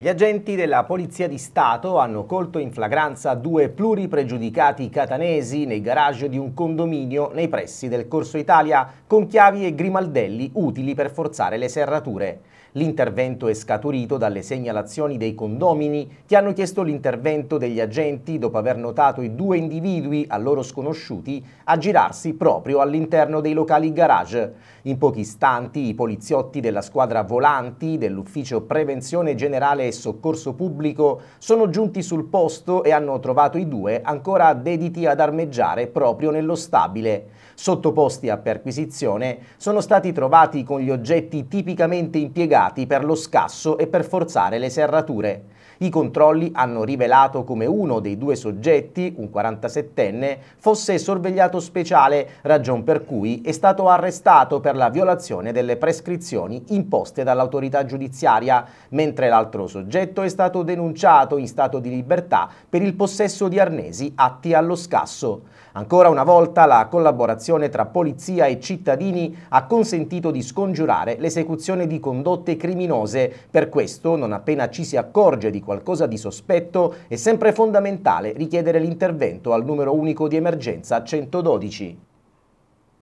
Gli agenti della Polizia di Stato hanno colto in flagranza due pluripregiudicati catanesi nei garage di un condominio nei pressi del Corso Italia con chiavi e grimaldelli utili per forzare le serrature. L'intervento è scaturito dalle segnalazioni dei condomini che hanno chiesto l'intervento degli agenti dopo aver notato i due individui a loro sconosciuti aggirarsi proprio all'interno dei locali garage. In pochi istanti i poliziotti della squadra volanti dell'Ufficio Prevenzione Generale e soccorso pubblico sono giunti sul posto e hanno trovato i due ancora dediti ad armeggiare proprio nello stabile. Sottoposti a perquisizione sono stati trovati con gli oggetti tipicamente impiegati per lo scasso e per forzare le serrature. I controlli hanno rivelato come uno dei due soggetti, un 47enne, fosse sorvegliato speciale, ragion per cui è stato arrestato per la violazione delle prescrizioni imposte dall'autorità giudiziaria, mentre l'altro soggetto soggetto è stato denunciato in stato di libertà per il possesso di arnesi atti allo scasso. Ancora una volta la collaborazione tra polizia e cittadini ha consentito di scongiurare l'esecuzione di condotte criminose. Per questo, non appena ci si accorge di qualcosa di sospetto, è sempre fondamentale richiedere l'intervento al numero unico di emergenza 112.